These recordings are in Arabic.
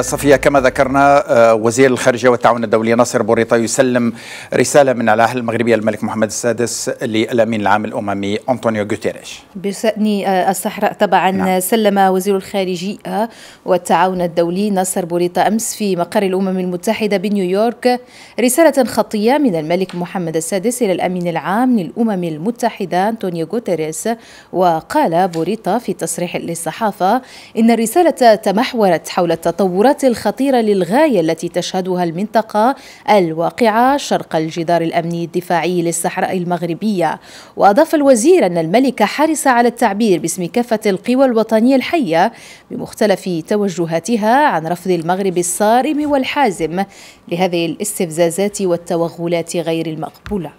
صفية كما ذكرنا آه، وزير الخارجية والتعاون الدولي ناصر بوريطة يسلم رسالة من العاهل المغربية الملك محمد السادس للأمين العام الأممي أنطونيو غوتيريش بشأن آه، الصحراء طبعا نعم. سلم وزير الخارجية والتعاون الدولي ناصر بوريطة أمس في مقر الأمم المتحدة بنيويورك رسالة خطية من الملك محمد السادس إلى الأمين العام للأمم المتحدة أنطونيو غوتيريش وقال بوريطة في تصريح للصحافة إن الرسالة تمحورت حول التطور التطورات الخطيرة للغاية التي تشهدها المنطقة الواقعة شرق الجدار الأمني الدفاعي للصحراء المغربية وأضاف الوزير أن الملك حرص على التعبير باسم كافة القوى الوطنية الحية بمختلف توجهاتها عن رفض المغرب الصارم والحازم لهذه الاستفزازات والتوغلات غير المقبولة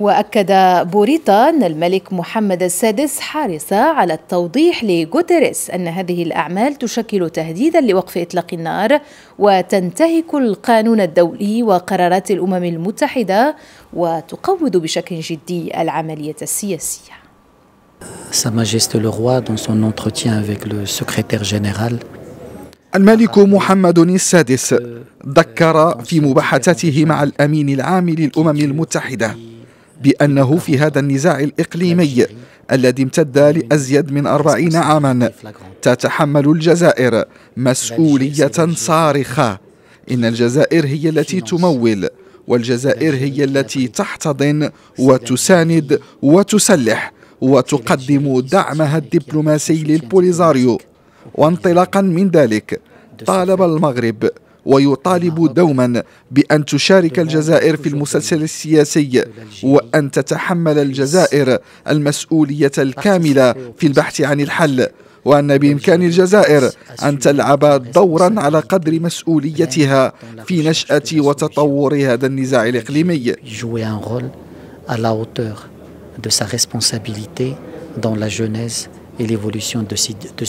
وأكد بوريطا أن الملك محمد السادس حرص على التوضيح لغوتيريس أن هذه الأعمال تشكل تهديدا لوقف إطلاق النار وتنتهك القانون الدولي وقرارات الأمم المتحدة وتقوض بشكل جدي العملية السياسية. الملك محمد السادس ذكر في مباحثاته مع الامين العام للامم المتحده بأنه في هذا النزاع الإقليمي الذي امتد لأزيد من أربعين عاما تتحمل الجزائر مسؤولية صارخة إن الجزائر هي التي تمول والجزائر هي التي تحتضن وتساند وتسلح وتقدم دعمها الدبلوماسي للبوليزاريو وانطلاقا من ذلك طالب المغرب ويطالب نعم. دوما بأن تشارك الجزائر في المسلسل السياسي وأن تتحمل الجزائر المسؤولية الكاملة في البحث عن الحل وأن بإمكان الجزائر أن تلعب دورا على قدر مسؤوليتها في نشأة وتطور هذا النزاع الإقليمي de sa responsabilité dans la genèse et l'évolution de,